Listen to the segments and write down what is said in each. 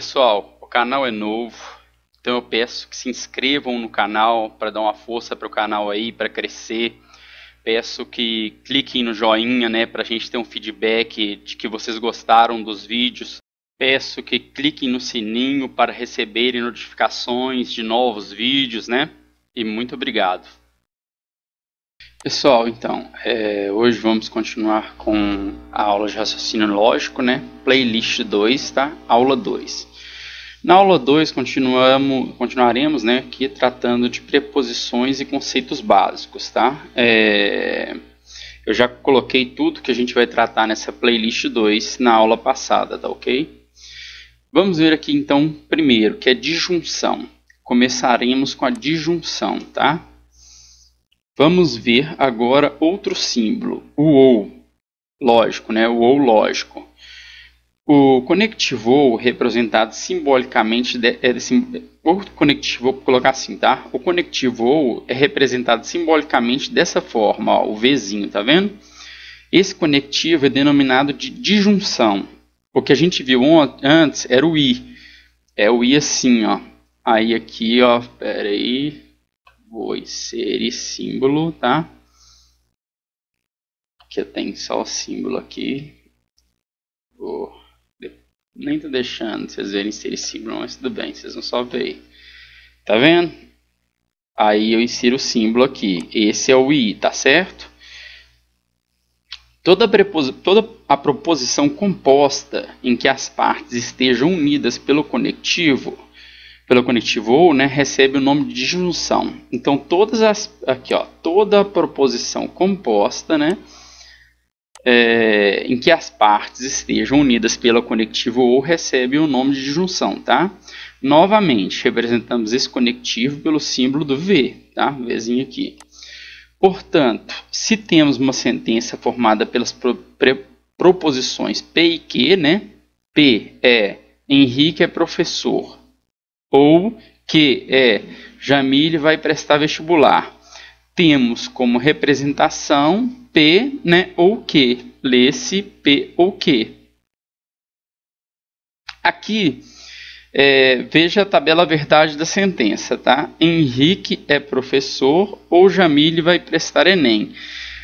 pessoal, o canal é novo, então eu peço que se inscrevam no canal para dar uma força para o canal aí, para crescer. Peço que cliquem no joinha, né, para a gente ter um feedback de que vocês gostaram dos vídeos. Peço que cliquem no sininho para receberem notificações de novos vídeos, né? E muito obrigado. Pessoal, então, é, hoje vamos continuar com a aula de raciocínio lógico, né? Playlist 2, tá? Aula 2. Na aula 2, continuaremos né, aqui tratando de preposições e conceitos básicos. Tá? É, eu já coloquei tudo que a gente vai tratar nessa playlist 2 na aula passada, tá ok? Vamos ver aqui então primeiro, que é disjunção. Começaremos com a disjunção, tá? Vamos ver agora outro símbolo, o ou. Lógico, né? O ou lógico. O conectivo representado simbolicamente de, é, sim, o conectivo, vou colocar assim, tá? O conectivo é representado simbolicamente dessa forma, ó, o Vzinho, tá vendo? Esse conectivo é denominado de disjunção. O que a gente viu antes era o i. É o i assim, ó. Aí aqui, ó, Peraí. aí. Vou inserir símbolo, tá? Que tem só o símbolo aqui. Vou nem tô deixando vocês verem se eles símbolo, mas tudo bem, vocês vão só ver aí. Tá vendo? Aí eu insiro o símbolo aqui. Esse é o i, tá certo? Toda toda a proposição composta em que as partes estejam unidas pelo conectivo, pelo conectivo ou, né, recebe o nome de junção. Então todas as aqui, ó, toda a proposição composta, né, é, em que as partes estejam unidas pelo conectivo ou recebe o nome de junção, tá? Novamente, representamos esse conectivo pelo símbolo do V, tá? Vzinho aqui. Portanto, se temos uma sentença formada pelas pro, pre, proposições P e Q, né? P é Henrique é professor, ou Q é Jamile vai prestar vestibular. Temos como representação P né, ou Q. Lê-se P ou Q. Aqui, é, veja a tabela verdade da sentença, tá? Henrique é professor ou Jamile vai prestar Enem.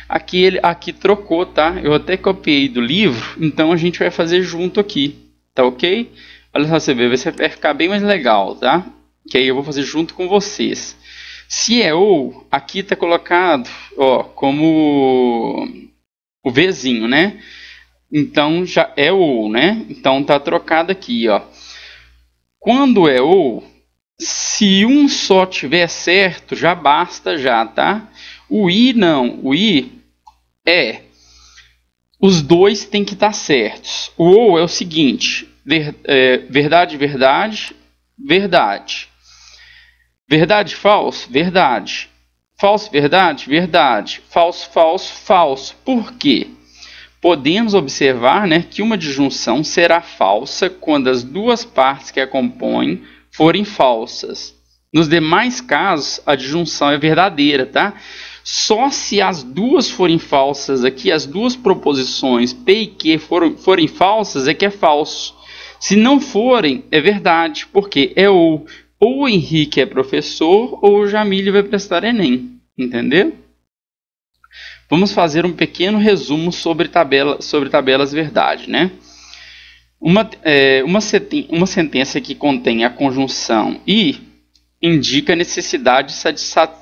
Aqui ele aqui trocou, tá? Eu até copiei do livro, então a gente vai fazer junto aqui, tá ok? Olha só, você vê, vai ficar bem mais legal, tá? Que aí eu vou fazer junto com vocês. CEO é aqui está colocado ó, como o Vzinho, né? Então já é o, né? Então está trocado aqui, ó. Quando é o, se um só tiver certo, já basta já, tá? O i não, o i é os dois tem que estar tá certos. O ou é o seguinte, ver, é, verdade, verdade, verdade. Verdade, falso, verdade. Falso, verdade, verdade. Falso, falso, falso. Por quê? Podemos observar né, que uma disjunção será falsa quando as duas partes que a compõem forem falsas. Nos demais casos, a disjunção é verdadeira, tá? Só se as duas forem falsas aqui, as duas proposições P e Q foram, forem falsas, é que é falso. Se não forem, é verdade, porque é ou. Ou o Henrique é professor ou o Jamile vai prestar Enem, entendeu? Vamos fazer um pequeno resumo sobre, tabela, sobre tabelas verdade, né? Uma, é, uma, uma sentença que contém a conjunção e indica a necessidade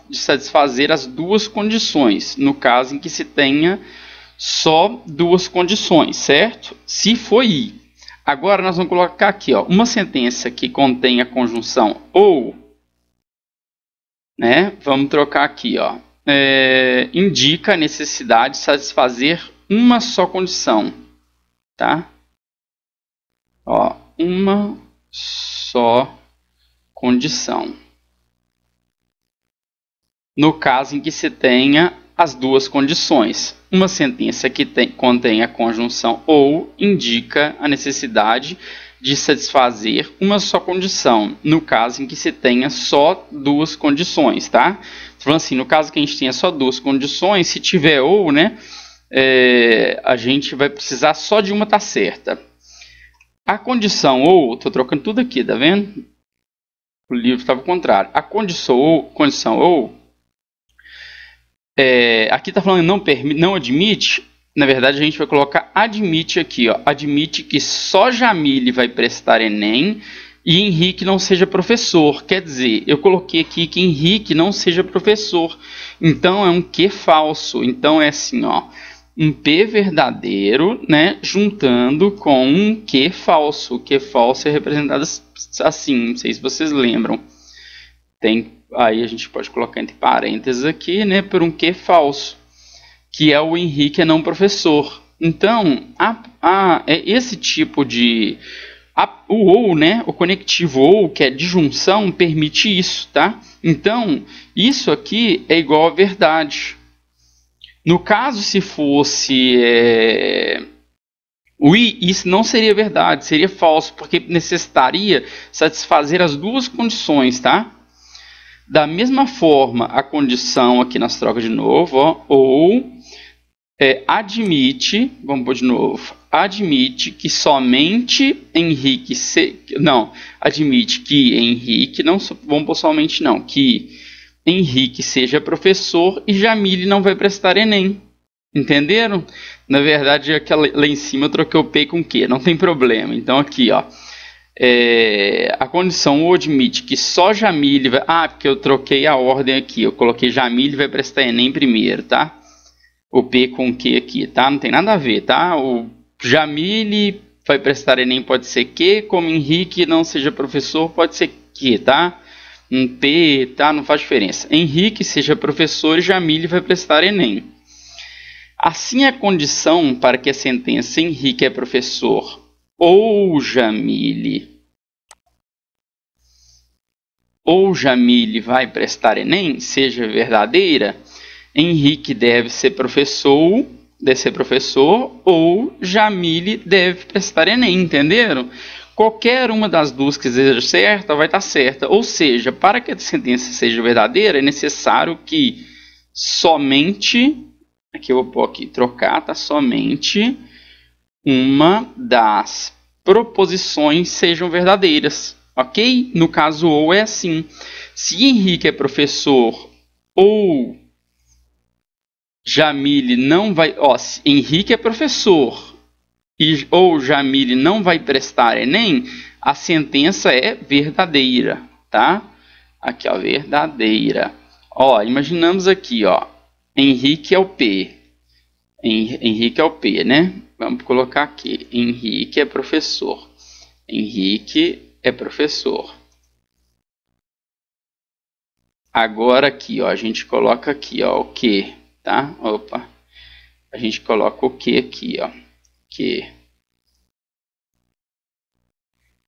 de satisfazer as duas condições, no caso em que se tenha só duas condições, certo? Se foi I Agora nós vamos colocar aqui, ó, uma sentença que contém a conjunção ou, né? Vamos trocar aqui, ó. É, indica a necessidade de satisfazer uma só condição, tá? Ó, uma só condição. No caso em que se tenha as duas condições. Uma sentença que tem, contém a conjunção ou indica a necessidade de satisfazer uma só condição, no caso em que se tenha só duas condições, tá? Falando assim, no caso que a gente tenha só duas condições, se tiver ou, né, é, a gente vai precisar só de uma tá certa. A condição ou, tô trocando tudo aqui, tá vendo? O livro estava contrário. A condição ou, condição ou é, aqui está falando não, não admite. Na verdade, a gente vai colocar admite aqui. Ó. Admite que só Jamile vai prestar Enem e Henrique não seja professor. Quer dizer, eu coloquei aqui que Henrique não seja professor. Então, é um que falso. Então, é assim, ó. Um P verdadeiro, né, juntando com um Q falso. O Q falso é representado assim, não sei se vocês lembram. Tem aí a gente pode colocar entre parênteses aqui, né, por um que falso, que é o Henrique é não professor. Então, a, a, é esse tipo de a, o ou, né, o conectivo ou, que é disjunção, permite isso, tá? Então, isso aqui é igual à verdade. No caso, se fosse é, o i, isso não seria verdade, seria falso, porque necessitaria satisfazer as duas condições, tá? Da mesma forma, a condição aqui nas trocas de novo, ó, ou é, admite, vamos pôr de novo, admite que somente Henrique, se, não, admite que Henrique, não, vamos pôr somente não, que Henrique seja professor e Jamile não vai prestar Enem. Entenderam? Na verdade, aquela lá em cima eu troquei o P com Q, não tem problema. Então aqui, ó é, a condição admite que só Jamile vai. Ah, porque eu troquei a ordem aqui. Eu coloquei Jamile vai prestar Enem primeiro, tá? O P com Q aqui, tá? Não tem nada a ver, tá? O Jamile vai prestar Enem pode ser Q, como Henrique não seja professor pode ser Q, tá? Um P, tá? Não faz diferença. Henrique seja professor e Jamile vai prestar Enem. Assim, a condição para que a sentença Henrique é professor ou Jamile. Ou Jamile vai prestar Enem, seja verdadeira. Henrique deve ser professor, deve ser professor, ou Jamile deve prestar Enem, entenderam? Qualquer uma das duas que seja certa vai estar tá certa. Ou seja, para que a sentença seja verdadeira, é necessário que somente. Aqui eu vou pôr aqui, trocar, tá? Somente uma das proposições sejam verdadeiras, ok? No caso ou é assim. Se Henrique é professor ou Jamile não vai, ó, se Henrique é professor e ou Jamile não vai prestar ENEM, a sentença é verdadeira, tá? Aqui ó, verdadeira. Ó, imaginamos aqui, ó, Henrique é o P. Henrique é o P, né? Vamos colocar aqui. Henrique é professor. Henrique é professor. Agora aqui, ó, a gente coloca aqui, ó, o que, tá? Opa. A gente coloca o que aqui, ó. Que.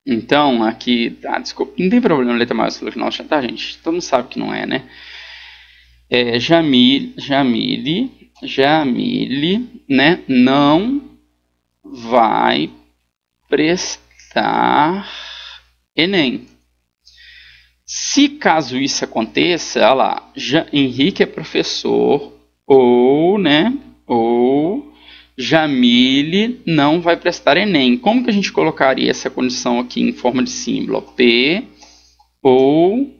Então, aqui, tá, ah, desculpa, não tem problema letra maiúscula final, tá, gente? Todo mundo sabe que não é, né? É Jamil, Jamile Jamile, né, não vai prestar Enem. Se caso isso aconteça, olha lá, ja, Henrique é professor ou, né, ou Jamile não vai prestar Enem. Como que a gente colocaria essa condição aqui em forma de símbolo? P ou,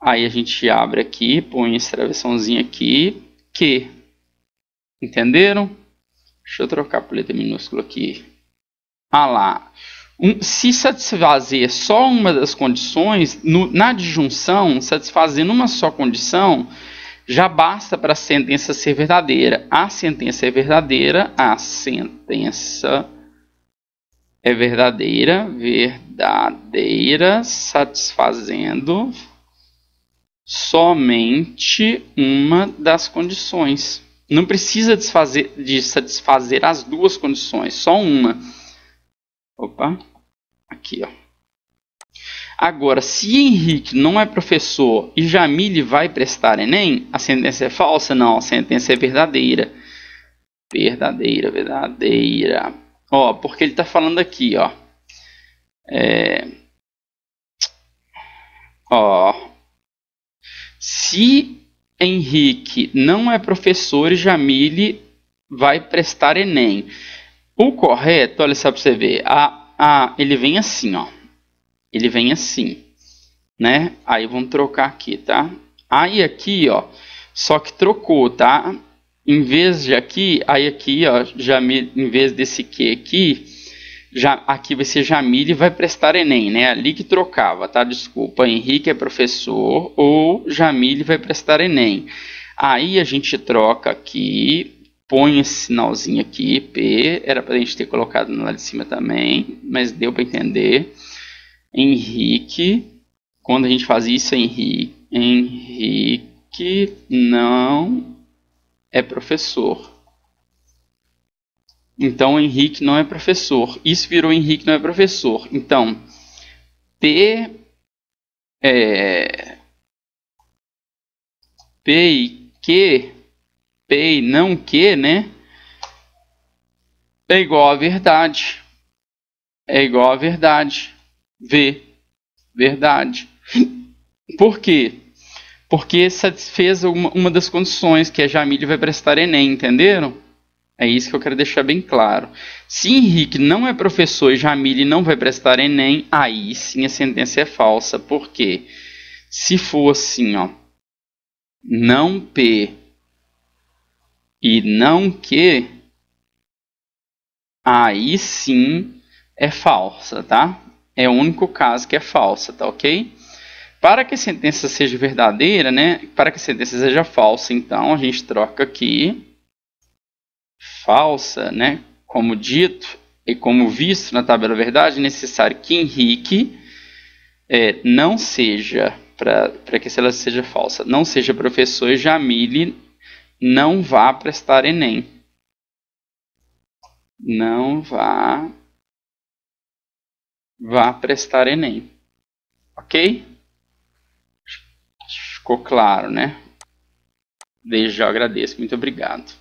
aí a gente abre aqui, põe esse travessãozinha aqui, Q. Entenderam? Deixa eu trocar por letra minúscula aqui. Ah lá. Um, se satisfazer só uma das condições, no, na disjunção, satisfazendo uma só condição, já basta para a sentença ser verdadeira. A sentença é verdadeira, a sentença é verdadeira, verdadeira, satisfazendo somente uma das condições. Não precisa desfazer, de satisfazer as duas condições, só uma. Opa, aqui ó. Agora, se Henrique não é professor e Jamile vai prestar Enem, a sentença é falsa? Não, a sentença é verdadeira. Verdadeira, verdadeira. Ó, porque ele está falando aqui, ó. É... Ó. Se Henrique não é professor e Jamile vai prestar Enem. O correto, olha só para você ver, a, a, ele vem assim, ó. Ele vem assim, né? Aí vamos trocar aqui, tá? Aí aqui, ó, só que trocou, tá? Em vez de aqui, aí aqui, ó, Jamile, em vez desse que aqui, já, aqui vai ser Jamile vai prestar Enem, né? Ali que trocava, tá? Desculpa, Henrique é professor ou Jamile vai prestar Enem. Aí a gente troca aqui, põe esse sinalzinho aqui, P, era para a gente ter colocado lá de cima também, mas deu para entender. Henrique, quando a gente fazia isso, Henrique, Henrique não é professor. Então Henrique não é professor. Isso virou Henrique não é professor. Então, P. É, P e Q. P e não Q, né? É igual a verdade. É igual a verdade. V. Verdade. Por quê? Porque satisfez uma, uma das condições que a Jamile vai prestar Enem, entenderam? É isso que eu quero deixar bem claro. Se Henrique não é professor e Jamile não vai prestar Enem, aí sim a sentença é falsa. Por quê? Se for assim, ó, não P e não Q, aí sim é falsa, tá? É o único caso que é falsa, tá ok? Para que a sentença seja verdadeira, né? Para que a sentença seja falsa, então, a gente troca aqui falsa, né? Como dito e como visto na tabela verdade, é necessário que Henrique é, não seja, para que ela seja falsa, não seja professor e Jamile não vá prestar Enem. Não vá vá prestar Enem. Ok? Ficou claro, né? Desde já agradeço. Muito obrigado.